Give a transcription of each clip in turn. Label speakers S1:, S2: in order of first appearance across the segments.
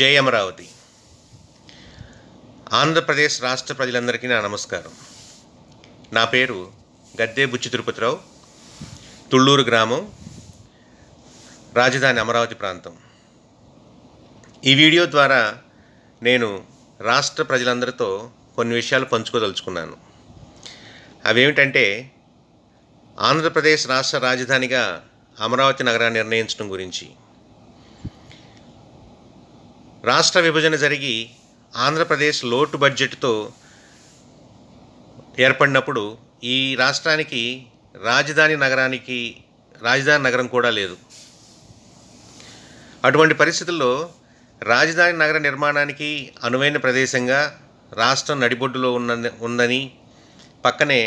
S1: జై అమరావతి ఆంధ్రప్రదేశ్ రాష్ట్ర ప్రజలందరికీ నా నమస్కారం నా పేరు గద్దే బుచ్చి తిరుపతిరావు తుళ్ళూరు గ్రామం రాజధాని అమరావతి ప్రాంతం ఈ వీడియో ద్వారా నేను రాష్ట్ర ప్రజలందరితో కొన్ని విషయాలు పంచుకోదలుచుకున్నాను అవేమిటంటే ఆంధ్రప్రదేశ్ రాష్ట్ర రాజధానిగా అమరావతి నగరాన్ని నిర్ణయించడం గురించి రాష్ట్ర విభజన జరిగి ఆంధ్రప్రదేశ్ లోటు బడ్జెట్తో ఏర్పడినప్పుడు ఈ రాష్ట్రానికి రాజధాని నగరానికి రాజధాని నగరం కూడా లేదు అటువంటి పరిస్థితుల్లో రాజధాని నగర నిర్మాణానికి అనువైన ప్రదేశంగా రాష్ట్రం నడిబొడ్డులో ఉన్న ఉందని పక్కనే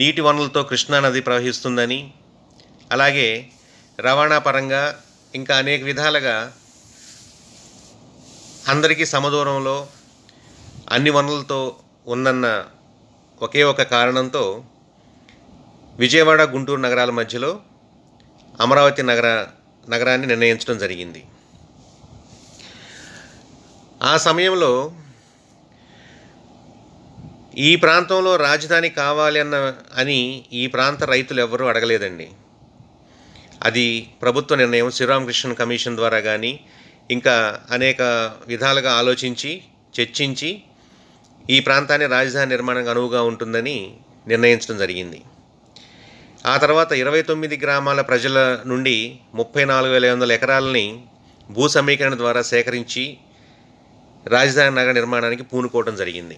S1: నీటి వనరులతో కృష్ణానది ప్రవహిస్తుందని అలాగే రవాణా పరంగా ఇంకా అనేక విధాలుగా అందరికీ సమదూరంలో అన్ని వనరులతో ఉందన్న ఒకే ఒక కారణంతో విజయవాడ గుంటూరు నగరాల మధ్యలో అమరావతి నగర నగరాన్ని నిర్ణయించడం జరిగింది ఆ సమయంలో ఈ ప్రాంతంలో రాజధాని కావాలి అన్న అని ఈ ప్రాంత రైతులు ఎవరూ అడగలేదండి అది ప్రభుత్వ నిర్ణయం శ్రీరామకృష్ణ కమిషన్ ద్వారా కానీ ఇంకా అనేక విధాలుగా ఆలోచించి చర్చించి ఈ ప్రాంతాన్ని రాజధాని నిర్మాణానికి అనువుగా ఉంటుందని నిర్ణయించడం జరిగింది ఆ తర్వాత ఇరవై తొమ్మిది గ్రామాల ప్రజల నుండి ముప్పై నాలుగు వేల వందల ఎకరాలని భూ సమీకరణ ద్వారా సేకరించి రాజధాని నగర నిర్మాణానికి పూనుకోవడం జరిగింది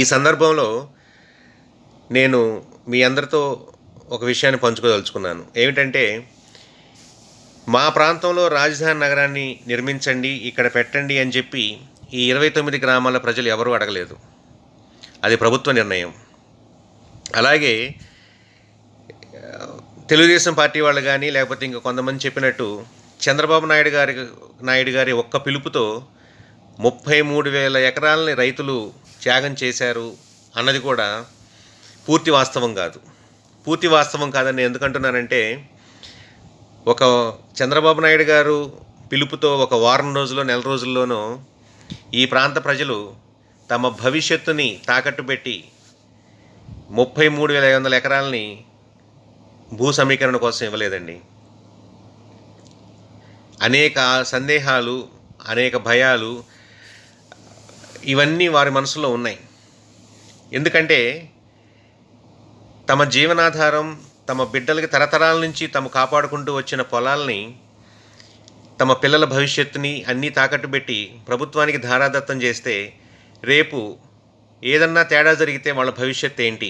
S1: ఈ సందర్భంలో నేను మీ అందరితో ఒక విషయాన్ని పంచుకోదలుచుకున్నాను ఏమిటంటే మా ప్రాంతంలో రాజధాని నగరాన్ని నిర్మించండి ఇక్కడ పెట్టండి అని చెప్పి ఈ ఇరవై తొమ్మిది గ్రామాల ప్రజలు ఎవరూ అడగలేదు అది ప్రభుత్వ నిర్ణయం అలాగే తెలుగుదేశం పార్టీ వాళ్ళు కానీ లేకపోతే ఇంకా కొంతమంది చెప్పినట్టు చంద్రబాబు నాయుడు గారి నాయుడు గారి ఒక్క పిలుపుతో ముప్పై మూడు వేల ఎకరాలని రైతులు త్యాగం చేశారు అన్నది కూడా పూర్తి వాస్తవం కాదు పూర్తి వాస్తవం కాదని ఎందుకంటున్నానంటే ఒక చంద్రబాబు నాయుడు గారు పిలుపుతో ఒక వారం రోజుల్లో నెల రోజుల్లోనూ ఈ ప్రాంత ప్రజలు తమ భవిష్యత్తుని తాకట్టు పెట్టి ముప్పై మూడు వేల ఐదు వందల ఎకరాలని భూ సమీకరణ కోసం ఇవ్వలేదండి అనేక సందేహాలు అనేక భయాలు ఇవన్నీ వారి మనసులో ఉన్నాయి ఎందుకంటే తమ జీవనాధారం తమ బిడ్డలకి తరతరాల నుంచి తమ కాపాడుకుంటూ వచ్చిన పొలాల్ని తమ పిల్లల భవిష్యత్తుని అన్నీ తాకట్టు పెట్టి ప్రభుత్వానికి ధారాదత్తం చేస్తే రేపు ఏదన్నా తేడా జరిగితే వాళ్ళ భవిష్యత్ ఏంటి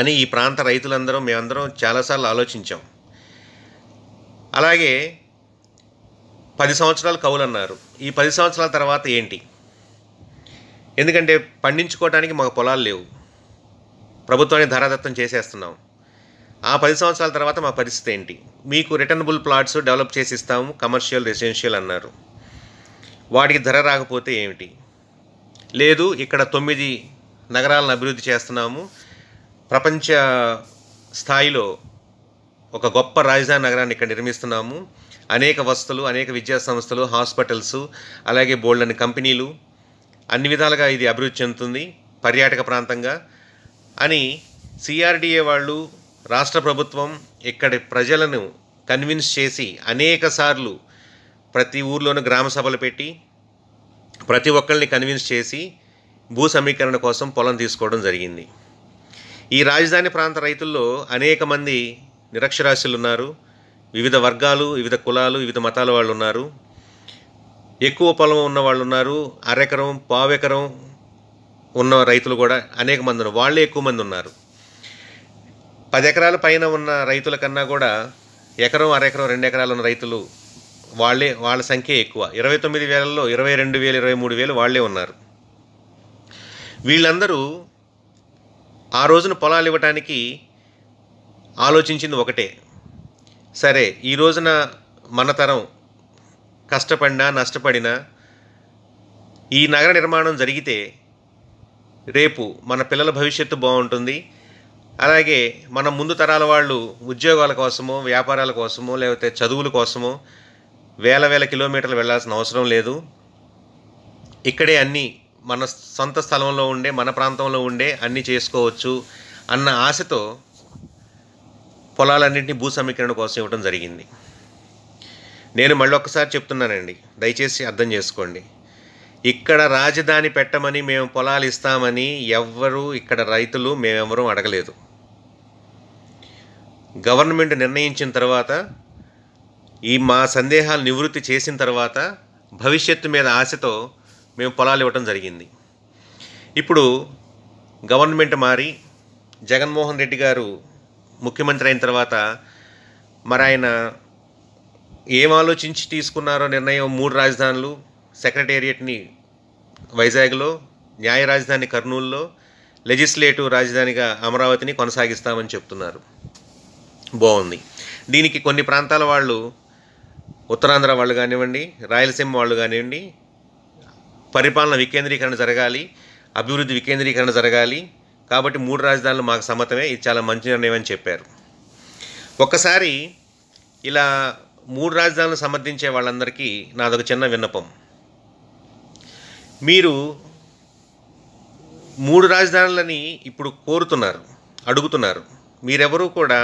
S1: అని ఈ ప్రాంత రైతులందరం మేమందరం చాలాసార్లు ఆలోచించాం అలాగే పది సంవత్సరాలు కవులు అన్నారు ఈ పది సంవత్సరాల తర్వాత ఏంటి ఎందుకంటే పండించుకోవడానికి మాకు పొలాలు లేవు ప్రభుత్వాన్ని ధారాదత్తం చేసేస్తున్నాం ఆ పది సంవత్సరాల తర్వాత మా పరిస్థితి ఏంటి మీకు రిటర్నబుల్ ప్లాట్స్ డెవలప్ చేసి ఇస్తాము కమర్షియల్ రెసిడెన్షియల్ అన్నారు వాటికి ధర రాకపోతే ఏమిటి లేదు ఇక్కడ తొమ్మిది నగరాలను అభివృద్ధి చేస్తున్నాము ప్రపంచ స్థాయిలో ఒక గొప్ప రాజధాని నగరాన్ని ఇక్కడ నిర్మిస్తున్నాము అనేక వస్తువులు అనేక విద్యా సంస్థలు హాస్పిటల్స్ అలాగే బోల్డని కంపెనీలు అన్ని విధాలుగా ఇది అభివృద్ధి చెందుతుంది పర్యాటక ప్రాంతంగా అని సిఆర్డిఏ వాళ్ళు రాష్ట్ర ప్రభుత్వం ఇక్కడి ప్రజలను కన్విన్స్ చేసి అనేక సార్లు ప్రతి ఊర్లోనూ గ్రామ సభలు పెట్టి ప్రతి ఒక్కరిని కన్విన్స్ చేసి భూ సమీకరణ కోసం పొలం తీసుకోవడం జరిగింది ఈ రాజధాని ప్రాంత రైతుల్లో అనేక మంది నిరక్షరాస్యులు ఉన్నారు వివిధ వర్గాలు వివిధ కులాలు వివిధ మతాల వాళ్ళు ఉన్నారు ఎక్కువ పొలం ఉన్న వాళ్ళు ఉన్నారు అరెకరం పావెకరం ఉన్న రైతులు కూడా అనేక మంది ఉన్నారు వాళ్ళే ఎక్కువ మంది ఉన్నారు పది ఎకరాల పైన ఉన్న రైతుల కన్నా కూడా ఎకరం అరెకరం రెండు ఎకరాలు ఉన్న రైతులు వాళ్ళే వాళ్ళ సంఖ్య ఎక్కువ ఇరవై తొమ్మిది వేలలో ఇరవై రెండు వేలు ఇరవై మూడు వేలు వాళ్లే ఉన్నారు వీళ్ళందరూ ఆ రోజున పొలాలు ఇవ్వటానికి ఆలోచించింది ఒకటే సరే ఈ రోజున మన తరం కష్టపడినా నష్టపడినా ఈ నగర నిర్మాణం జరిగితే రేపు మన పిల్లల భవిష్యత్తు బాగుంటుంది అలాగే మన ముందు తరాల వాళ్ళు ఉద్యోగాల కోసమో వ్యాపారాల కోసమో లేకపోతే చదువుల కోసమో వేల వేల కిలోమీటర్లు వెళ్ళాల్సిన అవసరం లేదు ఇక్కడే అన్నీ మన సొంత స్థలంలో ఉండే మన ప్రాంతంలో ఉండే అన్నీ చేసుకోవచ్చు అన్న ఆశతో పొలాలన్నింటినీ భూ సమీకరణ కోసం ఇవ్వడం జరిగింది నేను మళ్ళీ ఒక్కసారి చెప్తున్నానండి దయచేసి అర్థం చేసుకోండి ఇక్కడ రాజధాని పెట్టమని మేము పొలాలు ఇస్తామని ఎవ్వరూ ఇక్కడ రైతులు మేమెవరూ అడగలేదు గవర్నమెంట్ నిర్ణయించిన తర్వాత ఈ మా సందేహాలు నివృత్తి చేసిన తర్వాత భవిష్యత్తు మీద ఆశతో మేము పొలాలు ఇవ్వటం జరిగింది ఇప్పుడు గవర్నమెంట్ మారి జగన్మోహన్ రెడ్డి గారు ముఖ్యమంత్రి అయిన తర్వాత మరి ఆయన ఏం ఆలోచించి తీసుకున్నారో నిర్ణయం మూడు రాజధానులు సెక్రటేరియట్ని వైజాగ్లో న్యాయ రాజధాని కర్నూలులో లెజిస్లేటివ్ రాజధానిగా అమరావతిని కొనసాగిస్తామని చెప్తున్నారు బాగుంది దీనికి కొన్ని ప్రాంతాల వాళ్ళు ఉత్తరాంధ్ర వాళ్ళు కానివ్వండి రాయలసీమ వాళ్ళు కానివ్వండి పరిపాలన వికేంద్రీకరణ జరగాలి అభివృద్ధి వికేంద్రీకరణ జరగాలి కాబట్టి మూడు రాజధానులు మాకు సమ్మతమే ఇది చాలా మంచి నిర్ణయం అని చెప్పారు ఒక్కసారి ఇలా మూడు రాజధానులు సమర్థించే వాళ్ళందరికీ నాదొక చిన్న విన్నపం మీరు మూడు రాజధానులని ఇప్పుడు కోరుతున్నారు అడుగుతున్నారు మీరెవరూ కూడా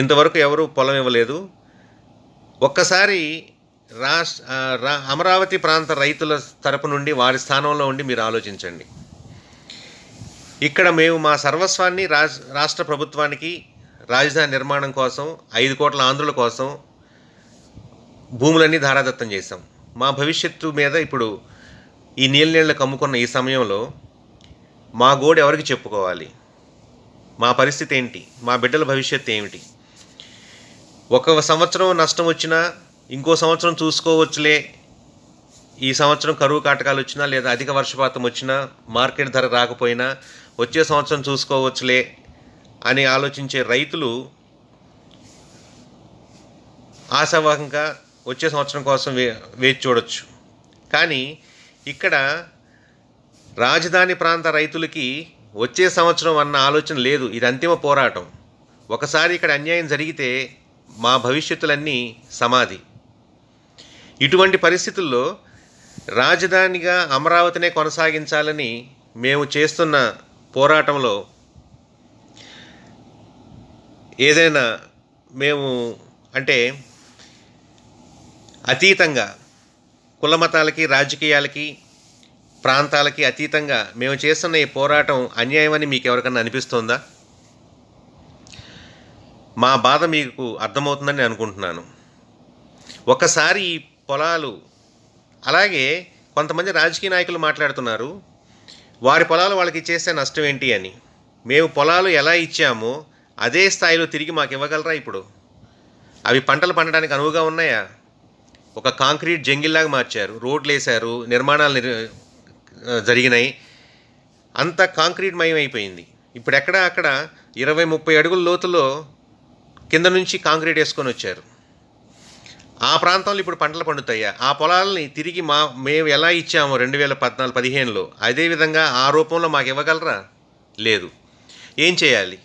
S1: ఇంతవరకు ఎవరూ పొలం ఇవ్వలేదు ఒక్కసారి రాష్ట్ర అమరావతి ప్రాంత రైతుల తరపు నుండి వారి స్థానంలో ఉండి మీరు ఆలోచించండి ఇక్కడ మేము మా సర్వస్వాన్ని రాజ్ రాష్ట్ర ప్రభుత్వానికి రాజధాని నిర్మాణం కోసం ఐదు కోట్ల ఆంధ్రుల కోసం భూములన్నీ ధారాదత్తం చేశాం మా భవిష్యత్తు మీద ఇప్పుడు ఈ నీళ్ళ నీళ్ళు కమ్ముకున్న ఈ సమయంలో మా గోడు ఎవరికి చెప్పుకోవాలి మా పరిస్థితి ఏంటి మా బిడ్డల భవిష్యత్తు ఏమిటి ఒక సంవత్సరం నష్టం వచ్చినా ఇంకో సంవత్సరం చూసుకోవచ్చులే ఈ సంవత్సరం కరువు కాటకాలు వచ్చినా లేదా అధిక వర్షపాతం వచ్చినా మార్కెట్ ధర రాకపోయినా వచ్చే సంవత్సరం చూసుకోవచ్చులే అని ఆలోచించే రైతులు ఆశావాహంగా వచ్చే సంవత్సరం కోసం వే వేచి చూడొచ్చు కానీ ఇక్కడ రాజధాని ప్రాంత రైతులకి వచ్చే సంవత్సరం అన్న ఆలోచన లేదు ఇది అంతిమ పోరాటం ఒకసారి ఇక్కడ అన్యాయం జరిగితే మా భవిష్యత్తులన్నీ సమాధి ఇటువంటి పరిస్థితుల్లో రాజధానిగా అమరావతినే కొనసాగించాలని మేము చేస్తున్న పోరాటంలో ఏదైనా మేము అంటే అతీతంగా కులమతాలకి రాజకీయాలకి ప్రాంతాలకి అతీతంగా మేము చేస్తున్న ఈ పోరాటం అన్యాయమని మీకు ఎవరికన్నా అనిపిస్తుందా మా బాధ మీకు అర్థమవుతుందని నేను అనుకుంటున్నాను ఒకసారి ఈ పొలాలు అలాగే కొంతమంది రాజకీయ నాయకులు మాట్లాడుతున్నారు వారి పొలాలు వాళ్ళకి ఇచ్చేస్తే నష్టం ఏంటి అని మేము పొలాలు ఎలా ఇచ్చామో అదే స్థాయిలో తిరిగి మాకు ఇవ్వగలరా ఇప్పుడు అవి పంటలు పండడానికి అనువుగా ఉన్నాయా ఒక కాంక్రీట్ జంగిల్లాగా మార్చారు రోడ్లు వేశారు నిర్మాణాలు జరిగినాయి అంతా కాంక్రీట్ మయం అయిపోయింది ఇప్పుడు ఎక్కడ అక్కడ ఇరవై ముప్పై అడుగుల లోతులో కింద నుంచి కాంక్రీట్ వేసుకొని వచ్చారు ఆ ప్రాంతంలో ఇప్పుడు పంటలు పండుతాయా ఆ పొలాలని తిరిగి మా మేము ఎలా ఇచ్చాము రెండు వేల పద్నాలుగు పదిహేనులో అదేవిధంగా ఆ రూపంలో మాకు ఇవ్వగలరా లేదు ఏం చేయాలి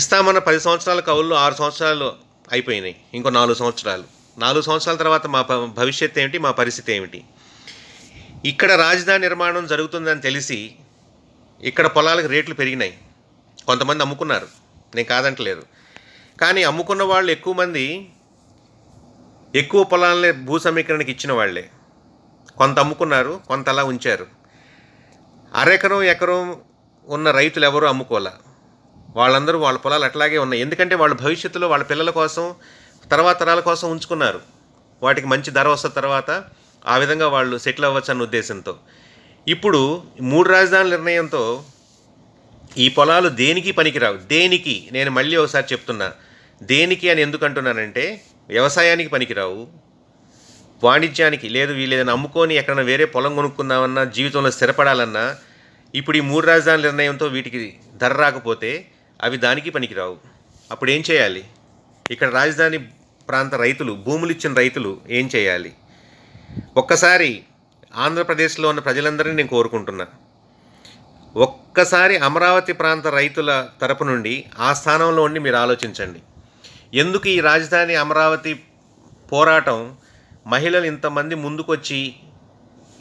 S1: ఇస్తామన్న పది సంవత్సరాల కవుల్లో ఆరు సంవత్సరాలు అయిపోయినాయి ఇంకో నాలుగు సంవత్సరాలు నాలుగు సంవత్సరాల తర్వాత మా భవిష్యత్ ఏమిటి మా పరిస్థితి ఏమిటి ఇక్కడ రాజధాని నిర్మాణం జరుగుతుందని తెలిసి ఇక్కడ పొలాలకు రేట్లు పెరిగినాయి కొంతమంది అమ్ముకున్నారు నేను కాదంటలేదు కానీ అమ్ముకున్న వాళ్ళు ఎక్కువ మంది ఎక్కువ పొలాలని భూ సమీకరణకి ఇచ్చిన వాళ్ళే కొంత అమ్ముకున్నారు కొంత అలా ఉంచారు అరెకరం ఎకరం ఉన్న రైతులు ఎవరూ అమ్ముకోలే వాళ్ళందరూ వాళ్ళ పొలాలు అట్లాగే ఉన్నాయి ఎందుకంటే వాళ్ళ భవిష్యత్తులో వాళ్ళ పిల్లల కోసం తర్వాత తరాల కోసం ఉంచుకున్నారు వాటికి మంచి ధర వస్తున్న తర్వాత ఆ విధంగా వాళ్ళు సెటిల్ అవ్వచ్చు అన్న ఉద్దేశంతో ఇప్పుడు మూడు రాజధానుల నిర్ణయంతో ఈ పొలాలు దేనికి పనికిరావు దేనికి నేను మళ్ళీ ఒకసారి చెప్తున్నా దేనికి అని ఎందుకు అంటున్నానంటే వ్యవసాయానికి పనికిరావు వాణిజ్యానికి లేదు వీలేదని అమ్ముకొని ఎక్కడైనా వేరే పొలం కొనుక్కుందామన్నా జీవితంలో స్థిరపడాలన్నా ఇప్పుడు ఈ మూడు రాజధానుల నిర్ణయంతో వీటికి ధర రాకపోతే అవి దానికి పనికిరావు అప్పుడు ఏం చేయాలి ఇక్కడ రాజధాని ప్రాంత రైతులు భూములు ఇచ్చిన రైతులు ఏం చేయాలి ఒక్కసారి ఆంధ్రప్రదేశ్లో ఉన్న ప్రజలందరినీ నేను కోరుకుంటున్నా ఒక్కసారి అమరావతి ప్రాంత రైతుల తరపు నుండి ఆ స్థానంలో ఉండి మీరు ఆలోచించండి ఎందుకు ఈ రాజధాని అమరావతి పోరాటం మహిళలు ఇంతమంది ముందుకొచ్చి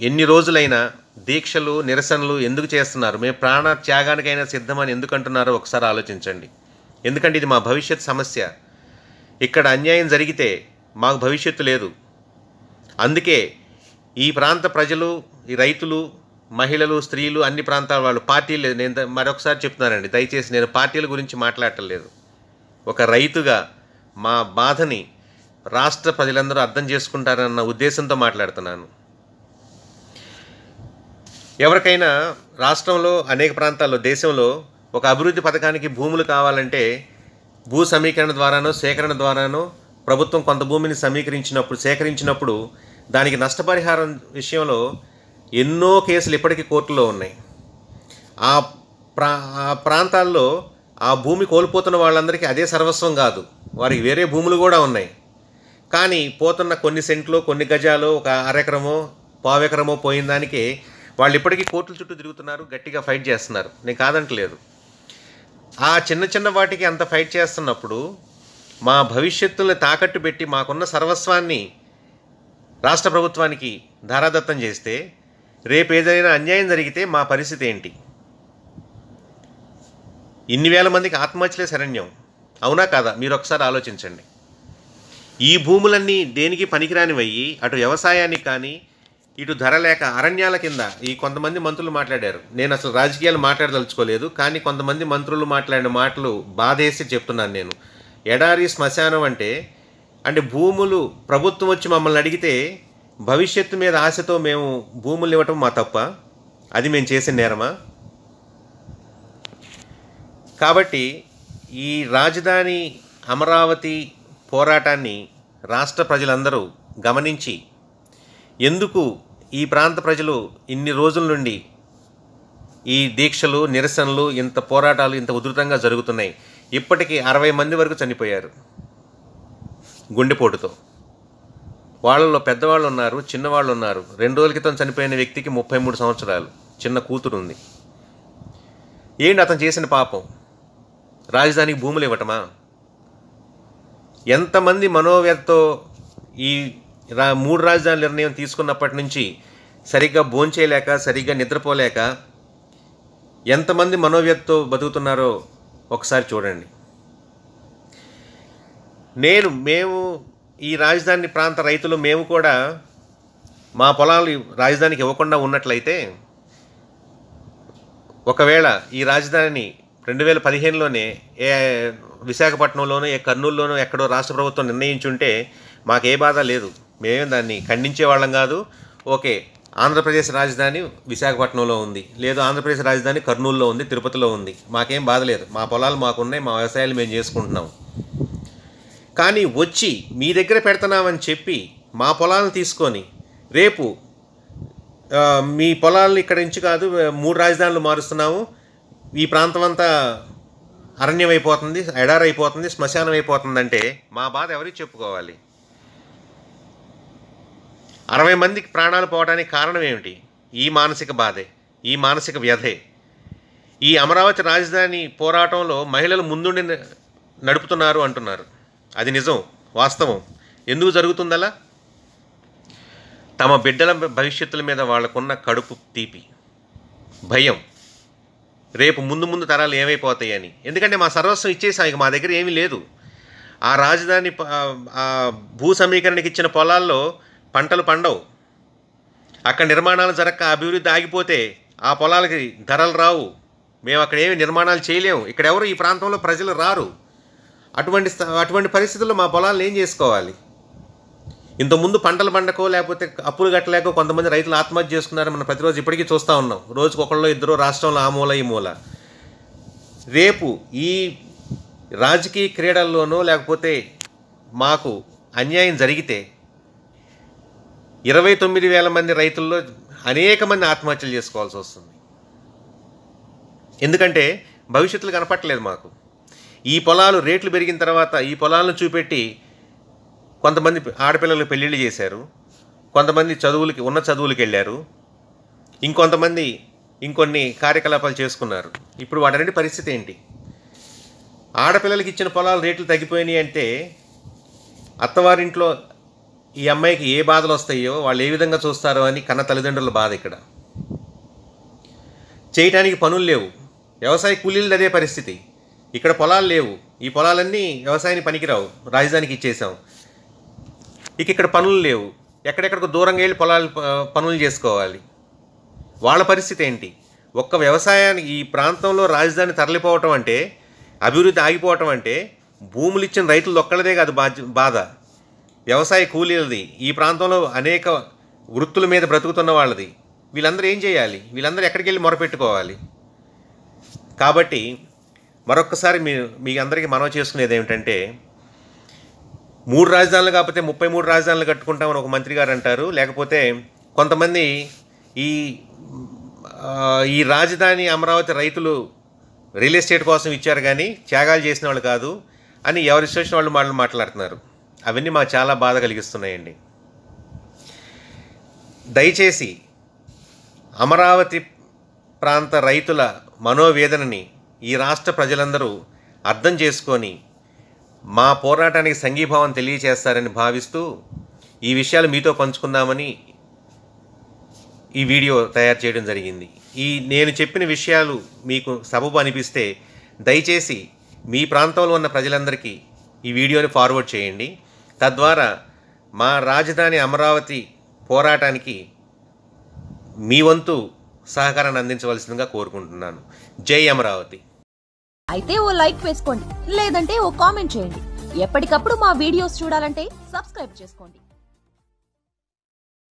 S1: ఎన్ని రోజులైనా దీక్షలు నిరసనలు ఎందుకు చేస్తున్నారు మేము ప్రాణ త్యాగానికైనా సిద్ధమని ఎందుకంటున్నారో ఒకసారి ఆలోచించండి ఎందుకంటే ఇది మా భవిష్యత్ సమస్య ఇక్కడ అన్యాయం జరిగితే మాకు భవిష్యత్తు లేదు అందుకే ఈ ప్రాంత ప్రజలు ఈ రైతులు మహిళలు స్త్రీలు అన్ని ప్రాంతాల వాళ్ళు పార్టీలు నేను మరొకసారి చెప్తున్నానండి దయచేసి నేను పార్టీల గురించి మాట్లాడటం లేదు ఒక రైతుగా మా బాధని రాష్ట్ర ప్రజలందరూ అర్థం చేసుకుంటారన్న ఉద్దేశంతో మాట్లాడుతున్నాను ఎవరికైనా రాష్ట్రంలో అనేక ప్రాంతాల్లో దేశంలో ఒక అభివృద్ధి పథకానికి భూములు కావాలంటే భూ సమీకరణ ద్వారానో సేకరణ ద్వారానో ప్రభుత్వం కొంత భూమిని సమీకరించినప్పుడు సేకరించినప్పుడు దానికి నష్టపరిహారం విషయంలో ఎన్నో కేసులు ఇప్పటికీ కోర్టులో ఉన్నాయి ఆ ప్రా ఆ ప్రాంతాల్లో ఆ భూమి కోల్పోతున్న వాళ్ళందరికీ అదే సర్వస్వం కాదు వారికి వేరే భూములు కూడా ఉన్నాయి కానీ పోతున్న కొన్ని సెంట్లు కొన్ని గజాలు ఒక అరెకరమో పావెకరమో పోయిన దానికి వాళ్ళు ఇప్పటికీ కోర్టుల చుట్టూ తిరుగుతున్నారు గట్టిగా ఫైట్ చేస్తున్నారు నేను కాదంటలేదు ఆ చిన్న చిన్న వాటికి అంత ఫైట్ చేస్తున్నప్పుడు మా భవిష్యత్తుని తాకట్టు పెట్టి మాకున్న సర్వస్వాన్ని రాష్ట్ర ప్రభుత్వానికి ధారాదత్తం చేస్తే రేపు ఏదైనా అన్యాయం జరిగితే మా పరిస్థితి ఏంటి ఇన్ని వేల మందికి ఆత్మహత్యలే శరణ్యం అవునా కాదా మీరు ఒకసారి ఆలోచించండి ఈ భూములన్నీ దేనికి పనికిరానివయ్యి అటు వ్యవసాయానికి కానీ ఇటు ధర లేక అరణ్యాల కింద ఈ కొంతమంది మంత్రులు మాట్లాడారు నేను అసలు రాజకీయాలు మాట్లాడదలుచుకోలేదు కానీ కొంతమంది మంత్రులు మాట్లాడిన మాటలు బాధేసి చెప్తున్నాను నేను ఎడారి శ్మశానం అంటే అంటే భూములు ప్రభుత్వం వచ్చి మమ్మల్ని అడిగితే భవిష్యత్తు మీద ఆశతో మేము భూములు ఇవ్వటం మా తప్ప అది మేము చేసిన నేరమా కాబట్టి ఈ రాజధాని అమరావతి పోరాటాన్ని రాష్ట్ర ప్రజలందరూ గమనించి ఎందుకు ఈ ప్రాంత ప్రజలు ఇన్ని రోజుల నుండి ఈ దీక్షలు నిరసనలు ఇంత పోరాటాలు ఇంత ఉధృతంగా జరుగుతున్నాయి ఇప్పటికీ అరవై మంది వరకు చనిపోయారు గుండెపోటుతో వాళ్ళలో పెద్దవాళ్ళు ఉన్నారు చిన్నవాళ్ళు ఉన్నారు రెండు రోజుల క్రితం చనిపోయిన వ్యక్తికి ముప్పై మూడు సంవత్సరాలు చిన్న కూతురు ఉంది ఏంటి అతను చేసిన పాపం రాజధానికి భూములు ఇవ్వటమా ఎంతమంది మనోవ్యతతో ఈ రా మూడు రాజధాని నిర్ణయం తీసుకున్నప్పటి నుంచి సరిగ్గా భోంచేయలేక సరిగ్గా నిద్రపోలేక ఎంతమంది మనోవ్యతతో బతుకుతున్నారో ఒకసారి చూడండి నేను మేము ఈ రాజధాని ప్రాంత రైతులు మేము కూడా మా పొలాలు రాజధానికి ఇవ్వకుండా ఉన్నట్లయితే ఒకవేళ ఈ రాజధానిని రెండు వేల పదిహేనులోనే ఏ విశాఖపట్నంలోనో ఏ కర్నూలులోనో ఎక్కడో రాష్ట్ర ప్రభుత్వం నిర్ణయించుంటే మాకు ఏ బాధ లేదు మేమే దాన్ని ఖండించే వాళ్ళం కాదు ఓకే ఆంధ్రప్రదేశ్ రాజధాని విశాఖపట్నంలో ఉంది లేదు ఆంధ్రప్రదేశ్ రాజధాని కర్నూలులో ఉంది తిరుపతిలో ఉంది మాకేం బాధ లేదు మా పొలాలు మాకున్నాయి మా వ్యవసాయాలు మేము చేసుకుంటున్నాం కానీ వచ్చి మీ దగ్గర పెడుతున్నామని చెప్పి మా పొలాలను తీసుకొని రేపు మీ పొలాలను ఇక్కడ నుంచి కాదు మూడు రాజధానులు మారుస్తున్నాము ఈ ప్రాంతం అంతా అరణ్యం అయిపోతుంది ఎడారైపోతుంది శ్మశానం అయిపోతుందంటే మా బాధ ఎవరికి చెప్పుకోవాలి అరవై మందికి ప్రాణాలు పోవడానికి కారణం ఏమిటి ఈ మానసిక బాధే ఈ మానసిక వ్యధే ఈ అమరావతి రాజధాని పోరాటంలో మహిళలు ముందుండి నడుపుతున్నారు అంటున్నారు అది నిజం వాస్తవం ఎందుకు జరుగుతుందలా తమ బిడ్డల భవిష్యత్తుల మీద వాళ్ళకున్న కడుపు తీపి భయం రేపు ముందు ముందు తరాలు ఏమైపోతాయని ఎందుకంటే మా సర్వస్వం ఇచ్చేసాం ఇక మా దగ్గర ఏమీ లేదు ఆ రాజధాని భూ సమీకరణకి ఇచ్చిన పొలాల్లో పంటలు పండవు అక్కడ నిర్మాణాలు జరగక అభివృద్ధి ఆగిపోతే ఆ పొలాలకి ధరలు రావు మేము అక్కడ ఏమి నిర్మాణాలు చేయలేము ఇక్కడ ఎవరు ఈ ప్రాంతంలో ప్రజలు రారు అటువంటి అటువంటి పరిస్థితుల్లో మా పొలాలను ఏం చేసుకోవాలి ఇంతకుముందు పంటలు పండకో లేకపోతే అప్పులు కట్టలేక కొంతమంది రైతులు ఆత్మహత్య చేసుకున్నారు మనం ప్రతిరోజు ఇప్పటికీ చూస్తూ ఉన్నాం రోజుకి ఒకళ్ళు ఇద్దరు రాష్ట్రంలో ఆ మూల ఈ మూల రేపు ఈ రాజకీయ క్రీడల్లోనూ లేకపోతే మాకు అన్యాయం జరిగితే ఇరవై తొమ్మిది వేల మంది రైతుల్లో అనేక మంది ఆత్మహత్యలు చేసుకోవాల్సి వస్తుంది ఎందుకంటే భవిష్యత్తులు కనపట్టలేదు మాకు ఈ పొలాలు రేట్లు పెరిగిన తర్వాత ఈ పొలాలను చూపెట్టి కొంతమంది ఆడపిల్లలు పెళ్ళిళ్ళు చేశారు కొంతమంది చదువులకి ఉన్న చదువులకి వెళ్ళారు ఇంకొంతమంది ఇంకొన్ని కార్యకలాపాలు చేసుకున్నారు ఇప్పుడు వాటి పరిస్థితి ఏంటి ఆడపిల్లలకి ఇచ్చిన పొలాల రేట్లు తగ్గిపోయినాయి అంటే అత్తవారింట్లో ఈ అమ్మాయికి ఏ బాధలు వస్తాయో వాళ్ళు ఏ విధంగా చూస్తారో అని కన్న తల్లిదండ్రుల బాధ ఇక్కడ చేయటానికి పనులు లేవు వ్యవసాయ కూలీలు అదే పరిస్థితి ఇక్కడ పొలాలు లేవు ఈ పొలాలన్నీ వ్యవసాయానికి పనికిరావు రాజధానికి ఇచ్చేసాం ఇక ఇక్కడ పనులు లేవు ఎక్కడెక్కడికి దూరంగా వెళ్ళి పొలాలు పనులు చేసుకోవాలి వాళ్ళ పరిస్థితి ఏంటి ఒక్క వ్యవసాయానికి ఈ ప్రాంతంలో రాజధాని తరలిపోవటం అంటే అభివృద్ధి ఆగిపోవటం అంటే భూములు ఇచ్చిన రైతులు ఒక్కళ్ళదే కాదు బాధ వ్యవసాయ కూలీలది ఈ ప్రాంతంలో అనేక వృత్తుల మీద బ్రతుకుతున్న వాళ్ళది వీళ్ళందరూ ఏం చేయాలి వీళ్ళందరూ ఎక్కడికి వెళ్ళి మొరపెట్టుకోవాలి కాబట్టి మరొక్కసారి మీ మీ అందరికీ మనవి చేసుకునేది ఏమిటంటే మూడు రాజధానులు కాకపోతే ముప్పై మూడు రాజధానులు కట్టుకుంటామని ఒక మంత్రి గారు అంటారు లేకపోతే కొంతమంది ఈ ఈ రాజధాని అమరావతి రైతులు రియల్ ఎస్టేట్ కోసం ఇచ్చారు కానీ త్యాగాలు చేసిన వాళ్ళు కాదు అని ఎవరి ఇష్టం వాళ్ళు వాళ్ళు మాట్లాడుతున్నారు అవన్నీ మాకు చాలా బాధ కలిగిస్తున్నాయండి దయచేసి అమరావతి ప్రాంత రైతుల మనోవేదనని ఈ రాష్ట్ర ప్రజలందరూ అర్థం చేసుకొని మా పోరాటానికి సంఘీభావం తెలియచేస్తారని భావిస్తూ ఈ విషయాలు మీతో పంచుకుందామని ఈ వీడియో తయారు చేయడం జరిగింది ఈ నేను చెప్పిన విషయాలు మీకు సబబు అనిపిస్తే దయచేసి మీ ప్రాంతంలో ఉన్న ప్రజలందరికీ ఈ వీడియోని ఫార్వర్డ్ చేయండి తద్వారా మా రాజధాని అమరావతి పోరాటానికి మీ వంతు సహకారాన్ని అందించవలసిందిగా కోరుకుంటున్నాను జై అమరావతి అయితే ఓ లైక్ వేసుకోండి లేదంటే ఓ కామెంట్ చేయండి ఎప్పటికప్పుడు మా వీడియోస్ చూడాలంటే సబ్స్క్రైబ్ చేసుకోండి